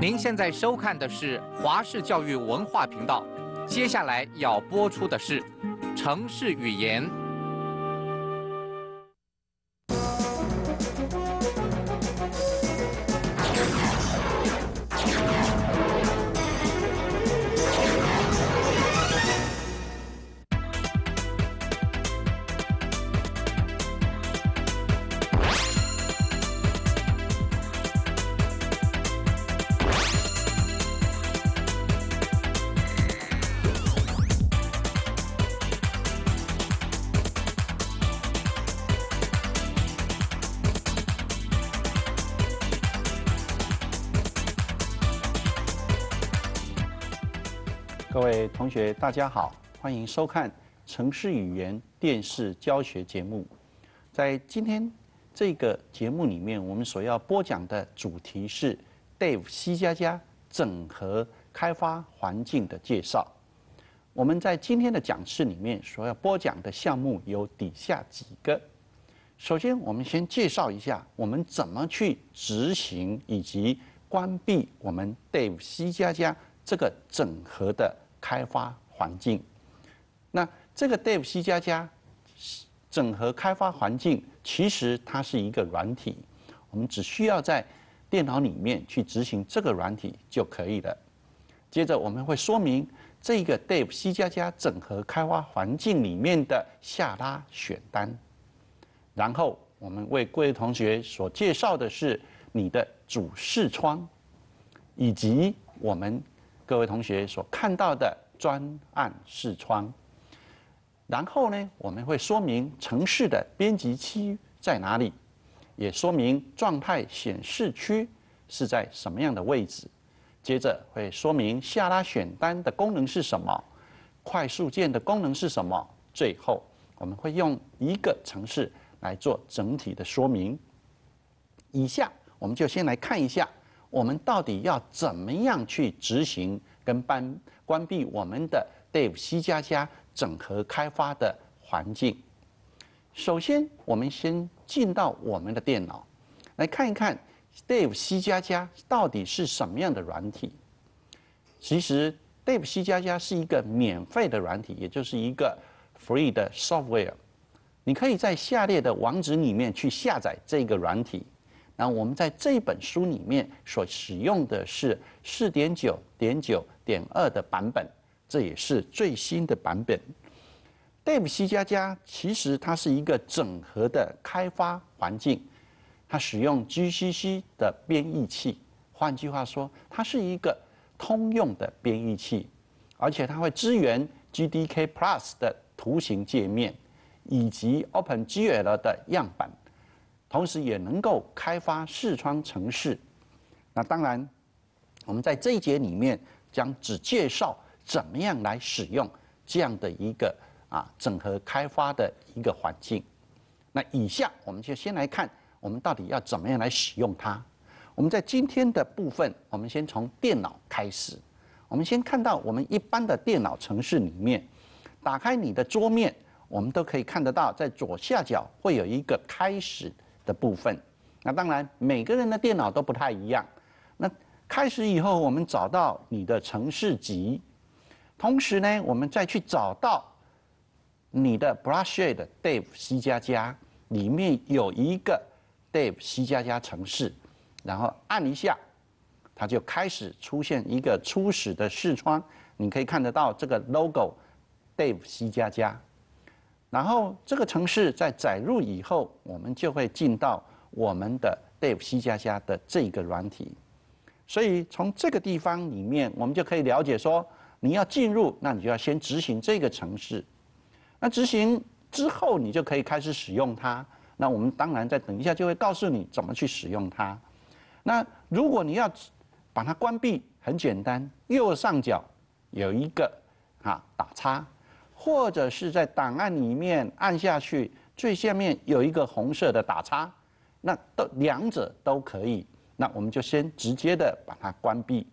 您现在收看的是华视教育文化频道，接下来要播出的是《城市语言》。大家好，欢迎收看城市语言电视教学节目。在今天这个节目里面，我们所要播讲的主题是 Dave C 加加整合开发环境的介绍。我们在今天的讲室里面所要播讲的项目有底下几个。首先，我们先介绍一下我们怎么去执行以及关闭我们 Dave C 加加这个整合的开发。环境，那这个 d a v C 加加整合开发环境，其实它是一个软体，我们只需要在电脑里面去执行这个软体就可以了。接着我们会说明这个 d a v C 加加整合开发环境里面的下拉选单，然后我们为各位同学所介绍的是你的主视窗，以及我们各位同学所看到的。专案视窗，然后呢，我们会说明城市的编辑区在哪里，也说明状态显示区是在什么样的位置。接着会说明下拉选单的功能是什么，快速键的功能是什么。最后，我们会用一个城市来做整体的说明。以下，我们就先来看一下，我们到底要怎么样去执行跟颁关闭我们的 Dave C 加加整合开发的环境。首先，我们先进到我们的电脑来看一看 Dave C 加加到底是什么样的软体。其实，Dave C 加加是一个免费的软体，也就是一个 free 的 software。你可以在下列的网址里面去下载这个软体。那我们在这本书里面所使用的是四点九点九点二的版本，这也是最新的版本。Debian 加加其实它是一个整合的开发环境，它使用 GCC 的编译器，换句话说，它是一个通用的编译器，而且它会支援 g d k Plus 的图形界面以及 OpenGL 的样板。同时也能够开发视窗城市。那当然，我们在这一节里面将只介绍怎么样来使用这样的一个啊整合开发的一个环境。那以下我们就先来看我们到底要怎么样来使用它。我们在今天的部分，我们先从电脑开始。我们先看到我们一般的电脑城市里面，打开你的桌面，我们都可以看得到，在左下角会有一个开始。的部分，那当然每个人的电脑都不太一样。那开始以后，我们找到你的城市集，同时呢，我们再去找到你的 Brushed Dave C 加加里面有一个 Dave C 加加城市，然后按一下，它就开始出现一个初始的视窗，你可以看得到这个 logo，Dave C 加加。然后这个程式在载入以后，我们就会进到我们的 Dave C 加加的这个软体。所以从这个地方里面，我们就可以了解说，你要进入，那你就要先执行这个程式。那执行之后，你就可以开始使用它。那我们当然再等一下就会告诉你怎么去使用它。那如果你要把它关闭，很简单，右上角有一个啊打叉。或者是在档案里面按下去，最下面有一个红色的打叉，那都两者都可以。那我们就先直接的把它关闭，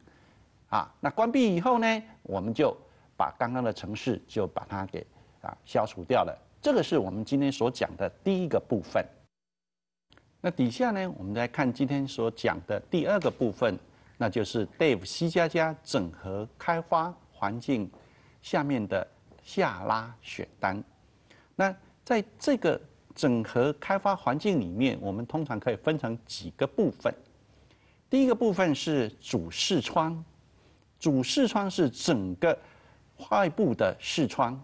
啊，那关闭以后呢，我们就把刚刚的城市就把它给啊消除掉了。这个是我们今天所讲的第一个部分。那底下呢，我们来看今天所讲的第二个部分，那就是 Dave C 加加整合开发环境下面的。下拉选单。那在这个整合开发环境里面，我们通常可以分成几个部分。第一个部分是主视窗，主视窗是整个外部的视窗。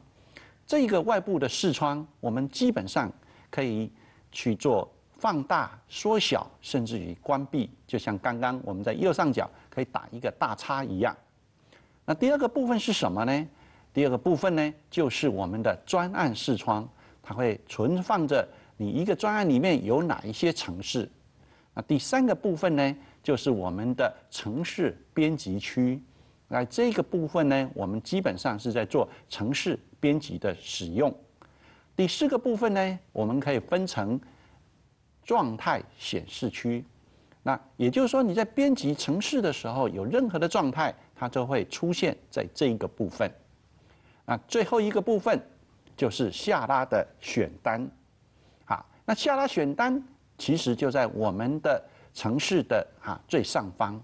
这个外部的视窗，我们基本上可以去做放大、缩小，甚至于关闭。就像刚刚我们在右上角可以打一个大叉一样。那第二个部分是什么呢？第二个部分呢，就是我们的专案视窗，它会存放着你一个专案里面有哪一些城市。那第三个部分呢，就是我们的城市编辑区。那这个部分呢，我们基本上是在做城市编辑的使用。第四个部分呢，我们可以分成状态显示区。那也就是说，你在编辑城市的时候，有任何的状态，它都会出现在这一个部分。那最后一个部分就是下拉的选单，啊，那下拉选单其实就在我们的城市的啊最上方。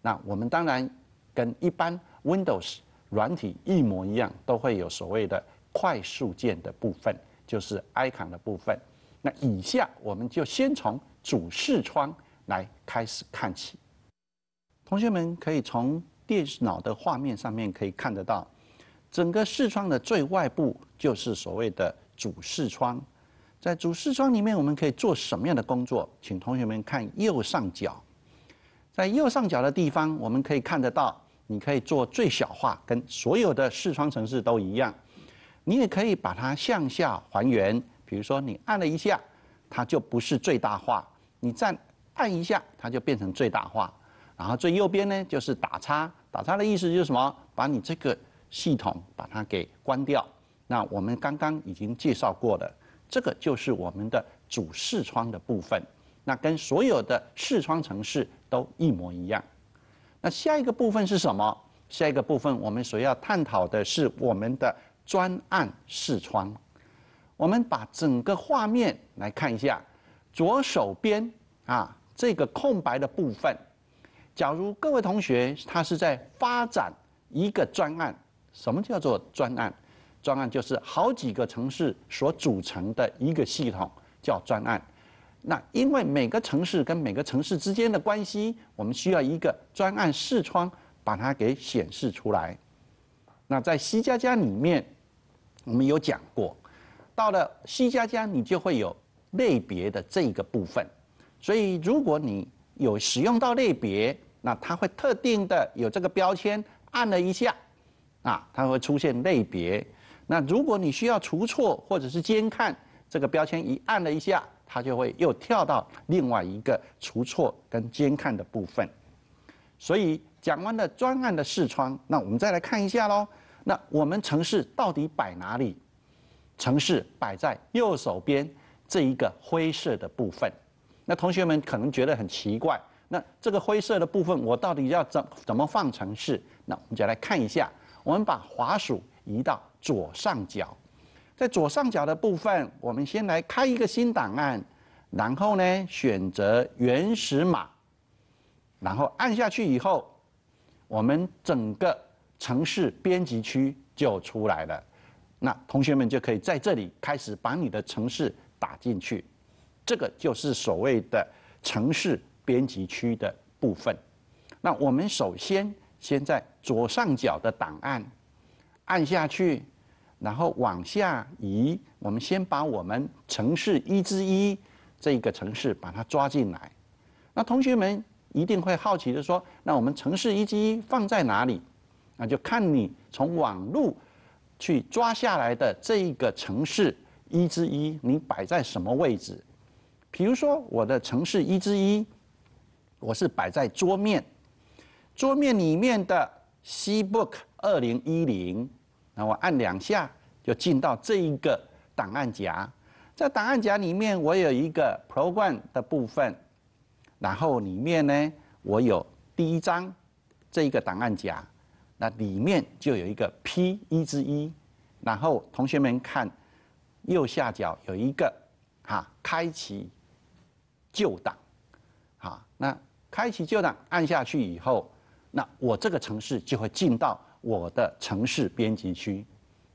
那我们当然跟一般 Windows 软体一模一样，都会有所谓的快速键的部分，就是 Icon 的部分。那以下我们就先从主视窗来开始看起。同学们可以从电脑的画面上面可以看得到。整个视窗的最外部就是所谓的主视窗，在主视窗里面我们可以做什么样的工作？请同学们看右上角，在右上角的地方我们可以看得到，你可以做最小化，跟所有的视窗程式都一样。你也可以把它向下还原，比如说你按了一下，它就不是最大化，你再按一下，它就变成最大化。然后最右边呢就是打叉，打叉的意思就是什么？把你这个。系统把它给关掉。那我们刚刚已经介绍过了，这个就是我们的主视窗的部分。那跟所有的视窗城市都一模一样。那下一个部分是什么？下一个部分我们所要探讨的是我们的专案视窗。我们把整个画面来看一下，左手边啊这个空白的部分，假如各位同学他是在发展一个专案。什么叫做专案？专案就是好几个城市所组成的一个系统，叫专案。那因为每个城市跟每个城市之间的关系，我们需要一个专案视窗把它给显示出来。那在 C 加加里面，我们有讲过，到了 C 加加，你就会有类别的这个部分。所以如果你有使用到类别，那它会特定的有这个标签，按了一下。啊，它会出现类别。那如果你需要除错或者是监看，这个标签一按了一下，它就会又跳到另外一个除错跟监看的部分。所以讲完了专案的视窗，那我们再来看一下喽。那我们城市到底摆哪里？城市摆在右手边这一个灰色的部分。那同学们可能觉得很奇怪，那这个灰色的部分我到底要怎怎么放城市？那我们就来看一下。我们把滑鼠移到左上角，在左上角的部分，我们先来开一个新档案，然后呢选择原始码，然后按下去以后，我们整个城市编辑区就出来了。那同学们就可以在这里开始把你的城市打进去，这个就是所谓的城市编辑区的部分。那我们首先。先在左上角的档案，按下去，然后往下移。我们先把我们城市一之一这个城市把它抓进来。那同学们一定会好奇的说：“那我们城市一之一放在哪里？”那就看你从网络去抓下来的这一个城市一之一，你摆在什么位置？比如说我的城市一之一，我是摆在桌面。桌面里面的 C Book 二零一零，那我按两下就进到这一个档案夹，在档案夹里面我有一个 Program 的部分，然后里面呢我有第一张这一个档案夹，那里面就有一个 P 一之一，然后同学们看右下角有一个哈开启旧档，好，那开启旧档按下去以后。那我这个城市就会进到我的城市编辑区。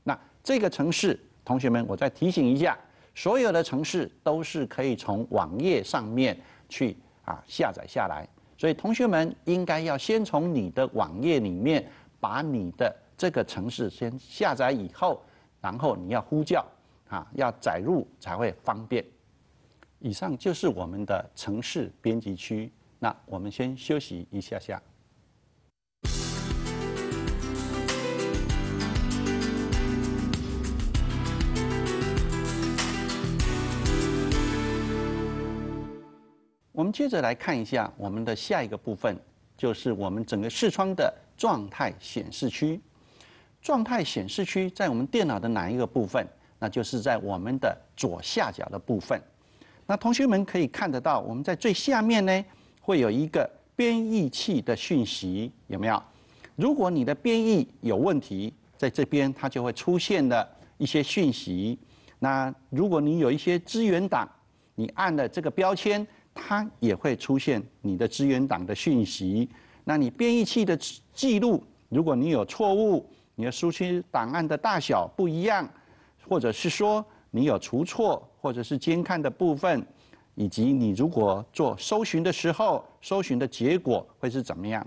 那这个城市，同学们，我再提醒一下，所有的城市都是可以从网页上面去啊下载下来。所以同学们应该要先从你的网页里面把你的这个城市先下载以后，然后你要呼叫啊，要载入才会方便。以上就是我们的城市编辑区。那我们先休息一下下。我们接着来看一下我们的下一个部分，就是我们整个视窗的状态显示区。状态显示区在我们电脑的哪一个部分？那就是在我们的左下角的部分。那同学们可以看得到，我们在最下面呢，会有一个编译器的讯息，有没有？如果你的编译有问题，在这边它就会出现的一些讯息。那如果你有一些资源档，你按了这个标签。它也会出现你的支援党的讯息。那你编译器的记录，如果你有错误，你的输出档案的大小不一样，或者是说你有除错，或者是监看的部分，以及你如果做搜寻的时候，搜寻的结果会是怎么样？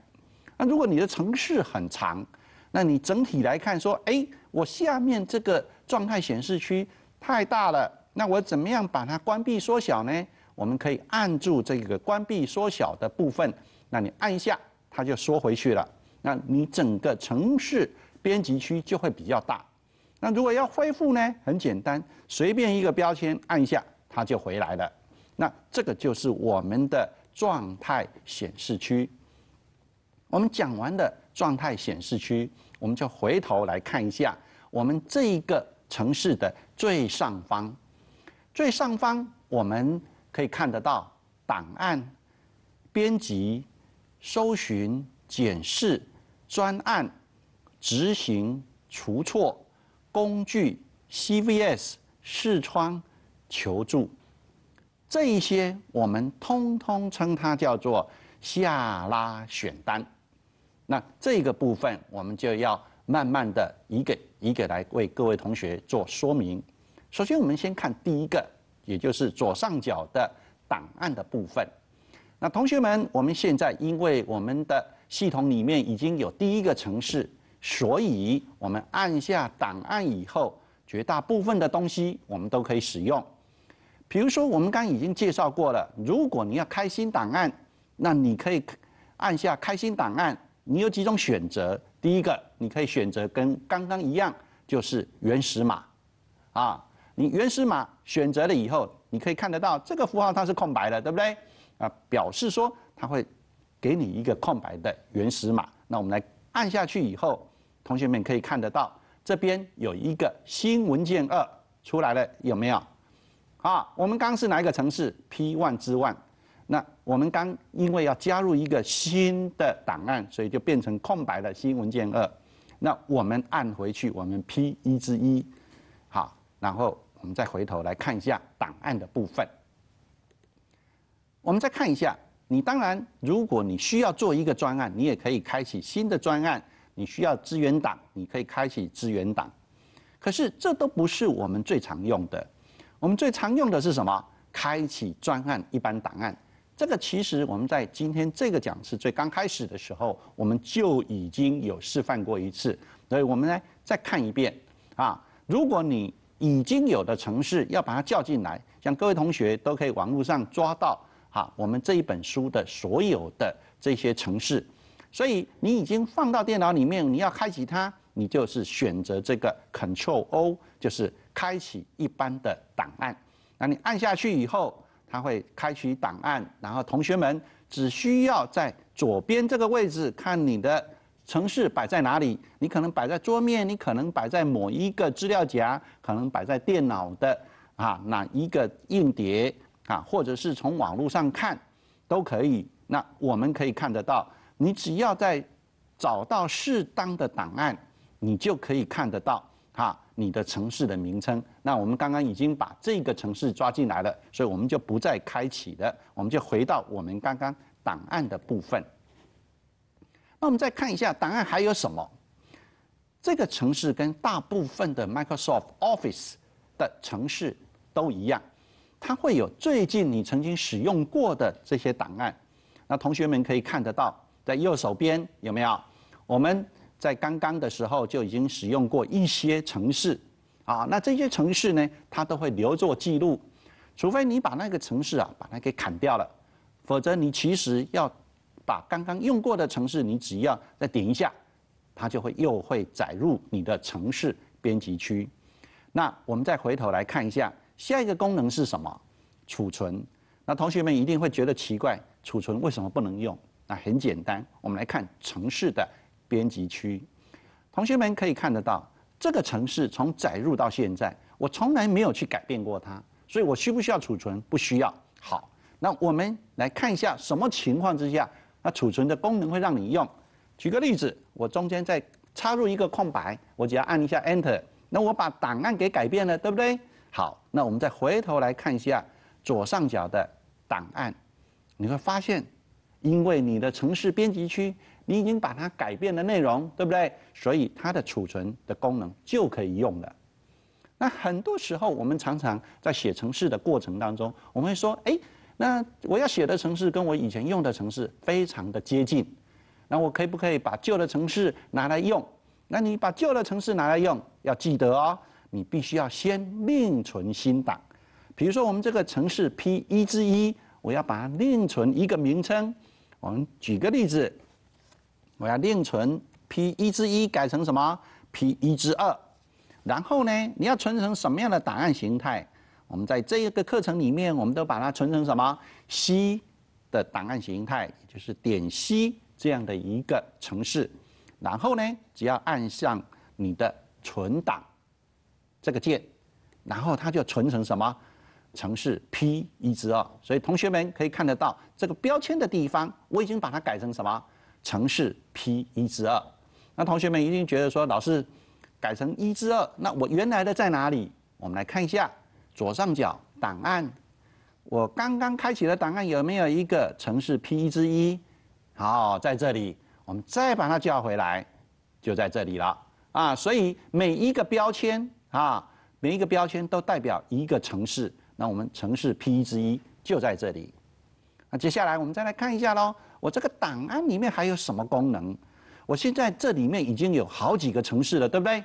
那如果你的城市很长，那你整体来看说，哎，我下面这个状态显示区太大了，那我怎么样把它关闭缩小呢？我们可以按住这个关闭缩小的部分，那你按一下它就缩回去了。那你整个城市编辑区就会比较大。那如果要恢复呢？很简单，随便一个标签按一下它就回来了。那这个就是我们的状态显示区。我们讲完的状态显示区，我们就回头来看一下我们这一个城市的最上方。最上方我们。可以看得到档案、编辑、搜寻、检视、专案、执行、除错、工具、CVS、视窗、求助，这一些我们通通称它叫做下拉选单。那这个部分我们就要慢慢的一个一个来为各位同学做说明。首先，我们先看第一个。也就是左上角的档案的部分。那同学们，我们现在因为我们的系统里面已经有第一个城市，所以我们按下档案以后，绝大部分的东西我们都可以使用。比如说，我们刚已经介绍过了，如果你要开新档案，那你可以按下开新档案。你有几种选择？第一个，你可以选择跟刚刚一样，就是原始码。啊，你原始码。选择了以后，你可以看得到这个符号它是空白的，对不对？啊，表示说它会给你一个空白的原始码。那我们来按下去以后，同学们可以看得到这边有一个新文件二出来了，有没有？啊，我们刚是哪一个城市？P one 之 one。那我们刚因为要加入一个新的档案，所以就变成空白的新文件二。那我们按回去，我们 P 一之一，好，然后。我们再回头来看一下档案的部分。我们再看一下，你当然，如果你需要做一个专案，你也可以开启新的专案。你需要资源档，你可以开启资源档。可是这都不是我们最常用的。我们最常用的是什么？开启专案一般档案。这个其实我们在今天这个讲是最刚开始的时候，我们就已经有示范过一次。所以我们来再看一遍啊，如果你。已经有的城市要把它叫进来，像各位同学都可以网络上抓到，哈，我们这一本书的所有的这些城市，所以你已经放到电脑里面，你要开启它，你就是选择这个 Control O，就是开启一般的档案，那你按下去以后，它会开启档案，然后同学们只需要在左边这个位置看你的。城市摆在哪里？你可能摆在桌面，你可能摆在某一个资料夹，可能摆在电脑的啊哪一个硬碟啊，或者是从网络上看都可以。那我们可以看得到，你只要在找到适当的档案，你就可以看得到啊你的城市的名称。那我们刚刚已经把这个城市抓进来了，所以我们就不再开启了，我们就回到我们刚刚档案的部分。那我们再看一下档案还有什么？这个城市跟大部分的 Microsoft Office 的城市都一样，它会有最近你曾经使用过的这些档案。那同学们可以看得到，在右手边有没有？我们在刚刚的时候就已经使用过一些城市啊，那这些城市呢，它都会留作记录，除非你把那个城市啊把它给砍掉了，否则你其实要。把刚刚用过的城市，你只要再点一下，它就会又会载入你的城市编辑区。那我们再回头来看一下下一个功能是什么？储存。那同学们一定会觉得奇怪，储存为什么不能用？那很简单，我们来看城市的编辑区。同学们可以看得到，这个城市从载入到现在，我从来没有去改变过它，所以我需不需要储存？不需要。好，那我们来看一下什么情况之下。那储存的功能会让你用，举个例子，我中间再插入一个空白，我只要按一下 Enter，那我把档案给改变了，对不对？好，那我们再回头来看一下左上角的档案，你会发现，因为你的城市编辑区你已经把它改变了内容，对不对？所以它的储存的功能就可以用了。那很多时候我们常常在写程式的过程当中，我们会说，哎。那我要写的城市跟我以前用的城市非常的接近，那我可以不可以把旧的城市拿来用？那你把旧的城市拿来用，要记得哦，你必须要先另存新档。比如说我们这个城市 P 一之一，我要把它另存一个名称。我们举个例子，我要另存 P 一之一改成什么？P 一之二。然后呢，你要存成什么样的档案形态？我们在这一个课程里面，我们都把它存成什么“ C 的档案形态，也就是点 C 这样的一个城市。然后呢，只要按上你的存档这个键，然后它就存成什么城市 P 一之二。所以同学们可以看得到，这个标签的地方我已经把它改成什么城市 P 一之二。那同学们一定觉得说，老师改成一之二，那我原来的在哪里？我们来看一下。左上角档案，我刚刚开启的档案有没有一个城市 P 之一？好，在这里，我们再把它叫回来，就在这里了啊！所以每一个标签啊，每一个标签都代表一个城市。那我们城市 P 之一就在这里。那接下来我们再来看一下喽，我这个档案里面还有什么功能？我现在这里面已经有好几个城市了，对不对？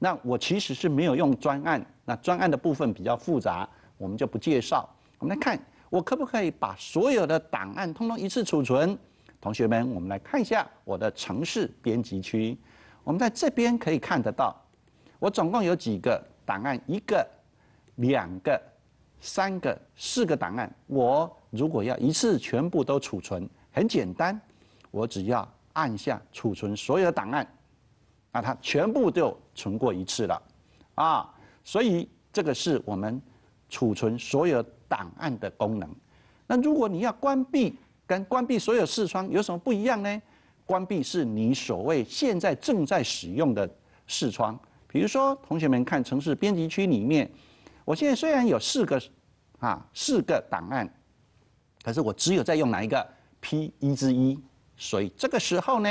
那我其实是没有用专案。那专案的部分比较复杂，我们就不介绍。我们来看，我可不可以把所有的档案通通一次储存？同学们，我们来看一下我的城市编辑区。我们在这边可以看得到，我总共有几个档案？一个、两个、三个、四个档案。我如果要一次全部都储存，很简单，我只要按下储存所有的档案，那它全部就存过一次了，啊。所以这个是我们储存所有档案的功能。那如果你要关闭跟关闭所有视窗有什么不一样呢？关闭是你所谓现在正在使用的视窗。比如说，同学们看城市编辑区里面，我现在虽然有四个啊四个档案，可是我只有在用哪一个 P 一之一，所以这个时候呢，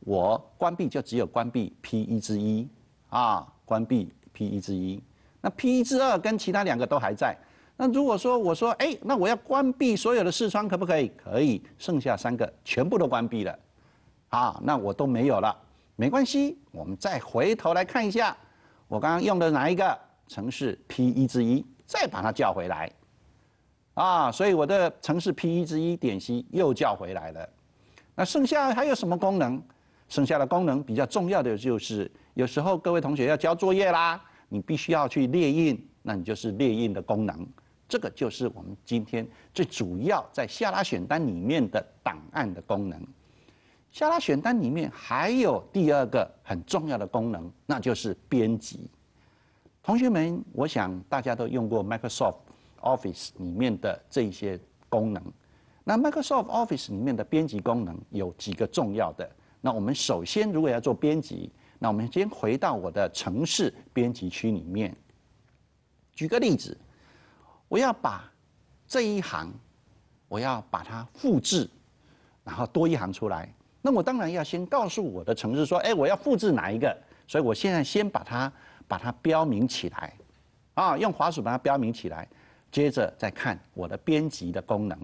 我关闭就只有关闭 P 一之一啊，关闭 P 一之一。那 P 一之二跟其他两个都还在。那如果说我说哎，那我要关闭所有的视窗可不可以？可以，剩下三个全部都关闭了。啊，那我都没有了，没关系，我们再回头来看一下，我刚刚用的哪一个城市 P 一之一，再把它叫回来。啊，所以我的城市 P 一之一点 C 又叫回来了。那剩下还有什么功能？剩下的功能比较重要的就是，有时候各位同学要交作业啦。你必须要去列印，那你就是列印的功能。这个就是我们今天最主要在下拉选单里面的档案的功能。下拉选单里面还有第二个很重要的功能，那就是编辑。同学们，我想大家都用过 Microsoft Office 里面的这些功能。那 Microsoft Office 里面的编辑功能有几个重要的。那我们首先如果要做编辑。那我们先回到我的城市编辑区里面。举个例子，我要把这一行，我要把它复制，然后多一行出来。那我当然要先告诉我的城市说：“哎，我要复制哪一个？”所以我现在先把它把它标明起来，啊，用滑鼠把它标明起来，接着再看我的编辑的功能。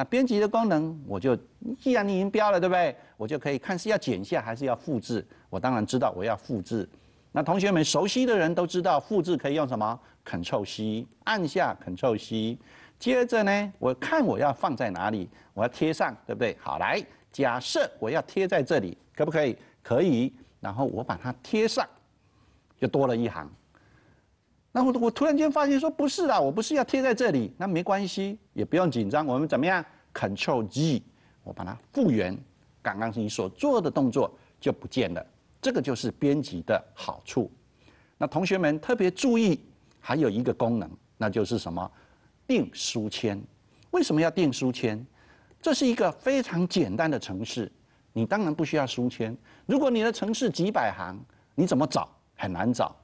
那编辑的功能，我就既然你已经标了，对不对？我就可以看是要剪下还是要复制。我当然知道我要复制。那同学们熟悉的人都知道，复制可以用什么？Ctrl C，按下 Ctrl C。接着呢，我看我要放在哪里，我要贴上，对不对？好，来，假设我要贴在这里，可不可以？可以。然后我把它贴上，就多了一行。那我我突然间发现说不是啦，我不是要贴在这里，那没关系，也不用紧张。我们怎么样？Control G，我把它复原。刚刚你所做的动作就不见了。这个就是编辑的好处。那同学们特别注意，还有一个功能，那就是什么？定书签。为什么要定书签？这是一个非常简单的程式。你当然不需要书签。如果你的程式几百行，你怎么找？很难找。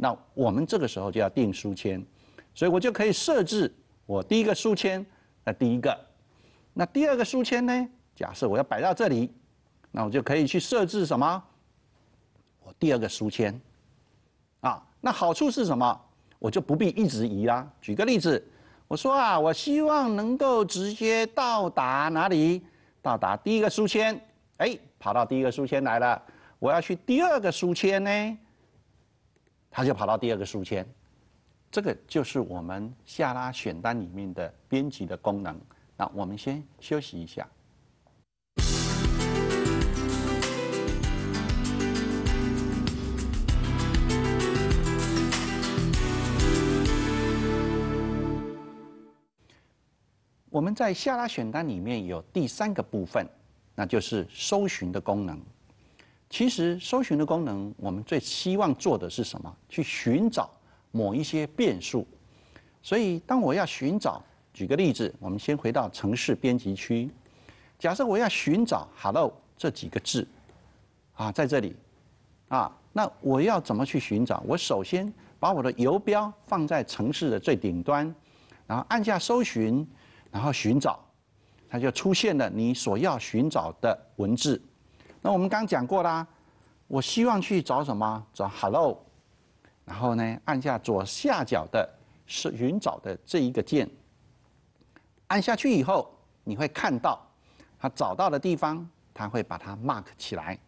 那我们这个时候就要定书签，所以我就可以设置我第一个书签，那第一个，那第二个书签呢？假设我要摆到这里，那我就可以去设置什么？我第二个书签，啊，那好处是什么？我就不必一直移啦。举个例子，我说啊，我希望能够直接到达哪里？到达第一个书签，哎，跑到第一个书签来了。我要去第二个书签呢？它就跑到第二个书签，这个就是我们下拉选单里面的编辑的功能。那我们先休息一下。我们在下拉选单里面有第三个部分，那就是搜寻的功能。其实，搜寻的功能，我们最希望做的是什么？去寻找某一些变数。所以，当我要寻找，举个例子，我们先回到城市编辑区。假设我要寻找 “hello” 这几个字，啊，在这里，啊，那我要怎么去寻找？我首先把我的游标放在城市的最顶端，然后按下搜寻，然后寻找，它就出现了你所要寻找的文字。那我们刚讲过啦，我希望去找什么？找 Hello，然后呢，按下左下角的是寻找的这一个键。按下去以后，你会看到它找到的地方，它会把它 mark 起来，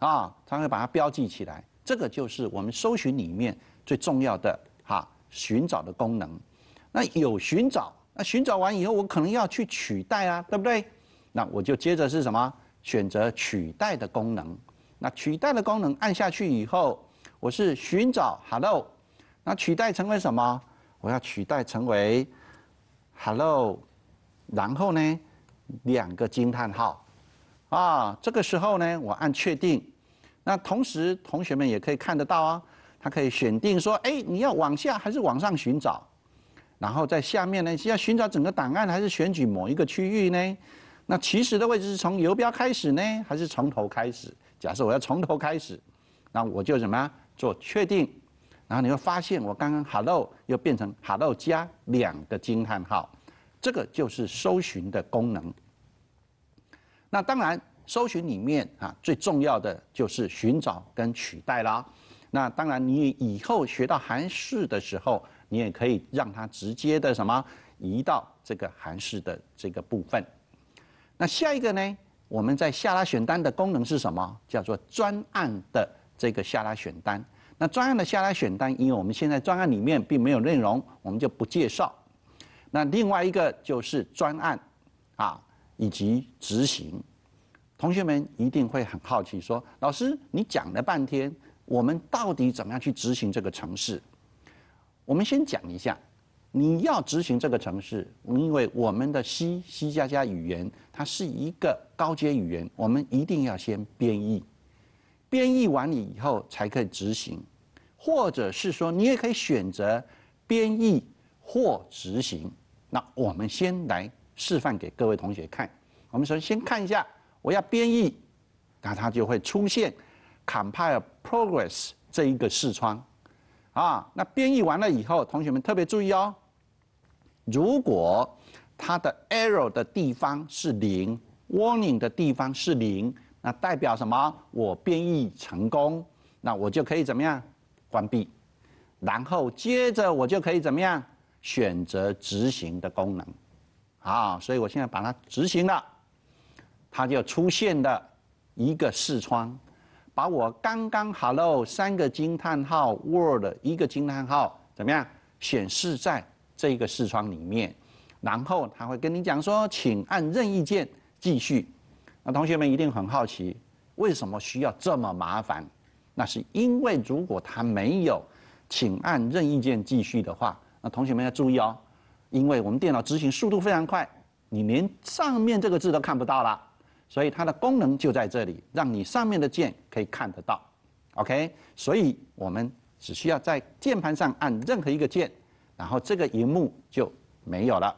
啊，它会把它标记起来。这个就是我们搜寻里面最重要的哈寻找的功能。那有寻找，那寻找完以后，我可能要去取代啊，对不对？那我就接着是什么？选择取代的功能，那取代的功能按下去以后，我是寻找 hello，那取代成为什么？我要取代成为 hello，然后呢，两个惊叹号啊。这个时候呢，我按确定。那同时，同学们也可以看得到啊，它可以选定说，哎，你要往下还是往上寻找？然后在下面呢，是要寻找整个档案，还是选取某一个区域呢？那起始的位置是从游标开始呢，还是从头开始？假设我要从头开始，那我就什么做确定，然后你会发现我刚刚 “hello” 又变成 “hello” 加两个惊叹号，这个就是搜寻的功能。那当然，搜寻里面啊最重要的就是寻找跟取代啦。那当然，你以后学到韩式的时候，你也可以让它直接的什么移到这个韩式的这个部分。那下一个呢？我们在下拉选单的功能是什么？叫做专案的这个下拉选单。那专案的下拉选单，因为我们现在专案里面并没有内容，我们就不介绍。那另外一个就是专案，啊，以及执行。同学们一定会很好奇，说老师你讲了半天，我们到底怎么样去执行这个程式？我们先讲一下。你要执行这个程市，因为我们的 C C 加加语言它是一个高阶语言，我们一定要先编译，编译完了以后才可以执行，或者是说你也可以选择编译或执行。那我们先来示范给各位同学看。我们说先看一下，我要编译，那它就会出现 “Compile Progress” 这一个视窗，啊，那编译完了以后，同学们特别注意哦。如果它的 error 的地方是零，warning 的地方是零，那代表什么？我编译成功，那我就可以怎么样？关闭，然后接着我就可以怎么样？选择执行的功能，啊，所以我现在把它执行了，它就出现的一个视窗，把我刚刚 hello 三个惊叹号 w o r d 一个惊叹号怎么样显示在？这一个视窗里面，然后他会跟你讲说，请按任意键继续。那同学们一定很好奇，为什么需要这么麻烦？那是因为如果他没有请按任意键继续的话，那同学们要注意哦，因为我们电脑执行速度非常快，你连上面这个字都看不到了。所以它的功能就在这里，让你上面的键可以看得到。OK，所以我们只需要在键盘上按任何一个键。然后这个荧幕就没有了，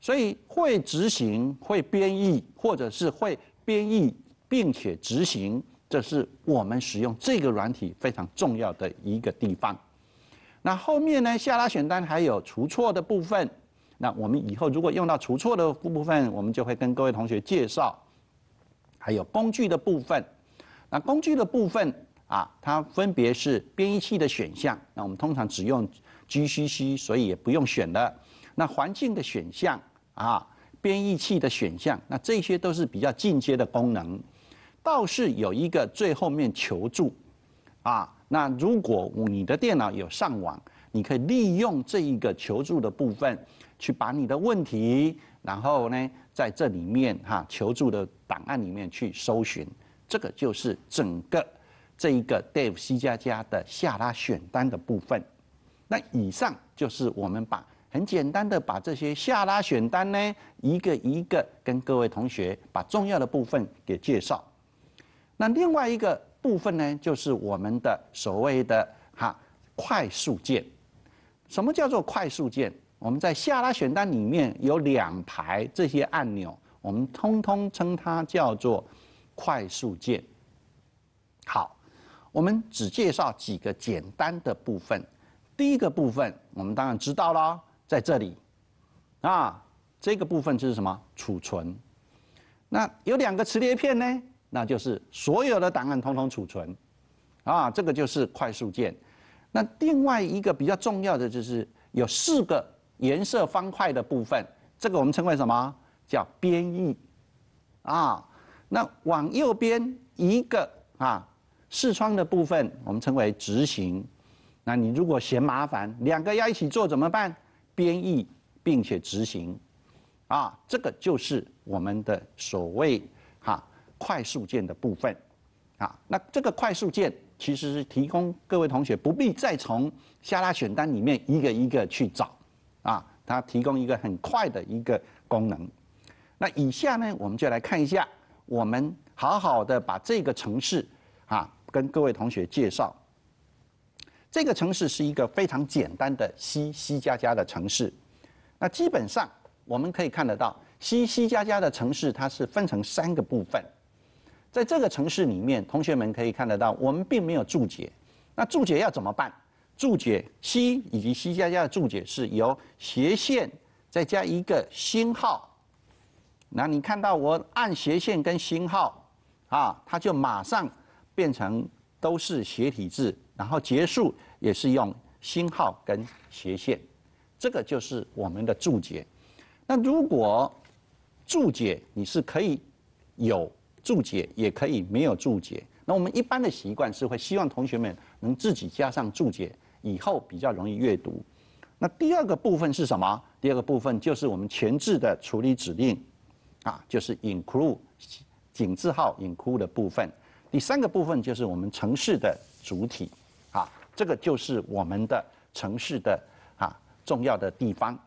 所以会执行、会编译，或者是会编译并且执行，这是我们使用这个软体非常重要的一个地方。那后面呢，下拉选单还有除错的部分。那我们以后如果用到除错的部分，我们就会跟各位同学介绍。还有工具的部分，那工具的部分啊，它分别是编译器的选项。那我们通常只用。G C C，所以也不用选了。那环境的选项啊，编译器的选项，那这些都是比较进阶的功能。倒是有一个最后面求助啊，那如果你的电脑有上网，你可以利用这一个求助的部分，去把你的问题，然后呢，在这里面哈求助的档案里面去搜寻。这个就是整个这一个 Dave C 加加的下拉选单的部分。那以上就是我们把很简单的把这些下拉选单呢一个一个跟各位同学把重要的部分给介绍。那另外一个部分呢，就是我们的所谓的哈快速键。什么叫做快速键？我们在下拉选单里面有两排这些按钮，我们通通称它叫做快速键。好，我们只介绍几个简单的部分。第一个部分我们当然知道啦，在这里，啊，这个部分就是什么储存，那有两个磁碟片呢，那就是所有的档案统统储存，啊，这个就是快速键，那另外一个比较重要的就是有四个颜色方块的部分，这个我们称为什么叫编译，啊，那往右边一个啊视窗的部分，我们称为执行。那你如果嫌麻烦，两个要一起做怎么办？编译并且执行，啊，这个就是我们的所谓哈快速键的部分，啊，那这个快速键其实是提供各位同学不必再从下拉选单里面一个一个去找，啊，它提供一个很快的一个功能。那以下呢，我们就来看一下，我们好好的把这个程式啊跟各位同学介绍。这个城市是一个非常简单的西西加加的城市。那基本上我们可以看得到，西西加加的城市它是分成三个部分。在这个城市里面，同学们可以看得到，我们并没有注解。那注解要怎么办？注解西以及西加加的注解是由斜线再加一个星号。那你看到我按斜线跟星号啊，它就马上变成都是斜体字。然后结束也是用星号跟斜线，这个就是我们的注解。那如果注解你是可以有注解，也可以没有注解。那我们一般的习惯是会希望同学们能自己加上注解，以后比较容易阅读。那第二个部分是什么？第二个部分就是我们前置的处理指令，啊，就是 include 井字号 include 的部分。第三个部分就是我们程市的主体。这个就是我们的城市的啊重要的地方。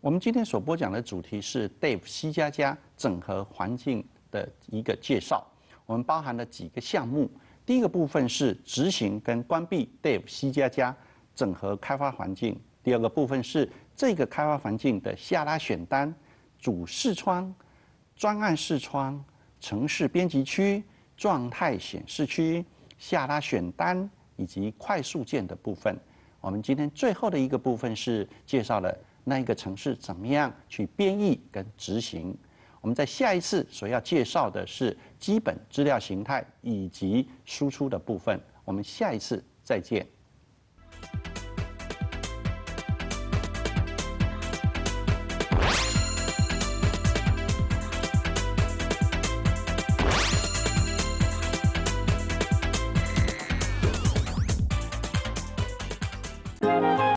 我们今天所播讲的主题是 Dave C 加加整合环境的一个介绍。我们包含了几个项目，第一个部分是执行跟关闭 Dave C 加加整合开发环境。第二个部分是这个开发环境的下拉选单、主视窗、专案视窗、城市编辑区、状态显示区、下拉选单。以及快速键的部分，我们今天最后的一个部分是介绍了那一个城市怎么样去编译跟执行。我们在下一次所要介绍的是基本资料形态以及输出的部分。我们下一次再见。